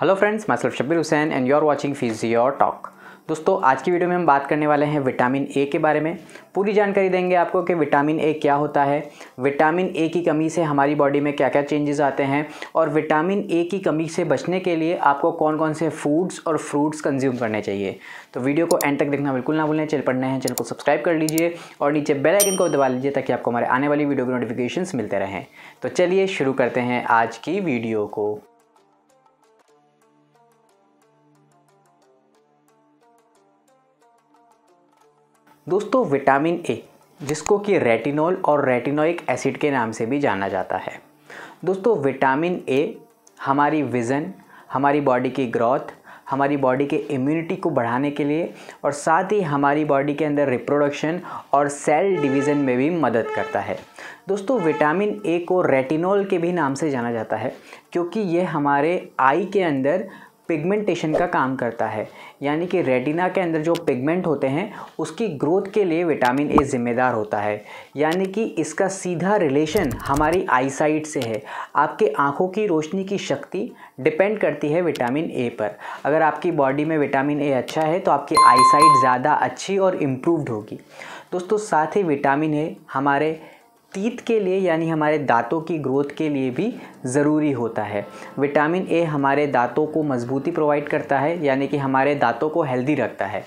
hello friends मैं Salaf Shabbir Hussain and you are watching physio talk दोस्तों आज की वीडियो में हम बात करने वाले हैं विटामिन ए के बारे में पूरी जानकारी देंगे आपको कि विटामिन ए क्या होता है विटामिन ए की कमी से हमारी बॉडी में क्या क्या चेंजेस आते हैं और विटामिन ए की कमी से बचने के लिए आपको कौन कौन से फूड्स और फ्रूट्स कंज्यूम करने चाहिए तो वीडियो को एंड तक देखना बिल्कुल ना भूलें चैनल पढ़ने हैं चैनल को सब्सक्राइब कर लीजिए और नीचे बेल आइकन को दबा लीजिए ताकि आपको हमारे आने वाली वीडियो के नोटिफिकेशन मिलते रहें तो चलिए शुरू करते हैं आज की वीडियो को दोस्तों विटामिन ए जिसको कि रेटिनॉल और रेटिनोइक एसिड के नाम से भी जाना जाता है दोस्तों विटामिन ए हमारी विज़न हमारी बॉडी की ग्रोथ हमारी बॉडी के इम्यूनिटी को बढ़ाने के लिए और साथ ही हमारी बॉडी के अंदर रिप्रोडक्शन और सेल डिवीज़न में भी मदद करता है दोस्तों विटामिन ए को रेटिनॉल के भी नाम से जाना जाता है क्योंकि ये हमारे आई के अंदर पिगमेंटेशन का काम करता है यानी कि रेटिना के अंदर जो पिगमेंट होते हैं उसकी ग्रोथ के लिए विटामिन ए ज़िम्मेदार होता है यानी कि इसका सीधा रिलेशन हमारी आईसाइट से है आपके आँखों की रोशनी की शक्ति डिपेंड करती है विटामिन ए पर अगर आपकी बॉडी में विटामिन ए अच्छा है तो आपकी आईसाइट ज़्यादा अच्छी और इम्प्रूव्ड होगी दोस्तों साथ ही विटामिन ए हमारे तीत के लिए यानी हमारे दांतों की ग्रोथ के लिए भी ज़रूरी होता है विटामिन ए हमारे दांतों को मजबूती प्रोवाइड करता है यानी कि हमारे दांतों को हेल्दी रखता है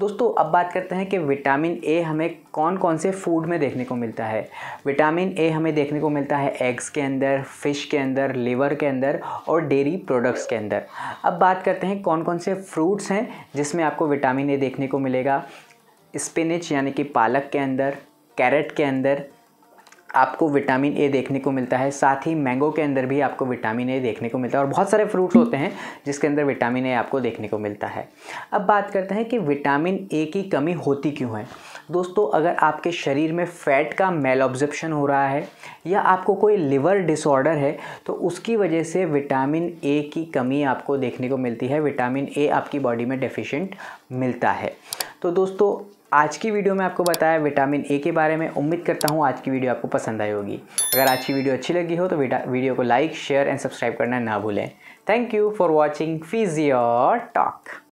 दोस्तों अब बात करते हैं कि विटामिन ए हमें कौन कौन से फूड में देखने को मिलता है विटामिन ए हमें देखने को मिलता है एग्स के अंदर फिश के अंदर लीवर के अंदर और डेयरी प्रोडक्ट्स के अंदर अब बात करते हैं कौन कौन से फ्रूट्स हैं जिसमें आपको विटामिन ए देखने को मिलेगा स्पिनिच यानी कि पालक के अंदर कैरेट के अंदर आपको विटामिन ए देखने को मिलता है साथ ही मैंगो के अंदर भी आपको विटामिन ए देखने को मिलता है और बहुत सारे फ्रूट्स होते हैं जिसके अंदर विटामिन ए आपको देखने को मिलता है अब बात करते हैं कि विटामिन ए की कमी होती क्यों है दोस्तों अगर आपके शरीर में फ़ैट का मेल ऑब्जर्प्शन हो रहा है या आपको कोई लिवर डिसऑर्डर है तो उसकी वजह से विटामिन ए की कमी आपको देखने को मिलती है विटामिन ए आपकी बॉडी में डेफिशिएंट मिलता है तो दोस्तों आज की वीडियो में आपको बताया विटामिन ए के बारे में उम्मीद करता हूँ आज की वीडियो आपको पसंद आई होगी अगर आज की वीडियो अच्छी लगी हो तो वीडियो को लाइक शेयर एंड सब्सक्राइब करना ना भूलें thank you for watching your talk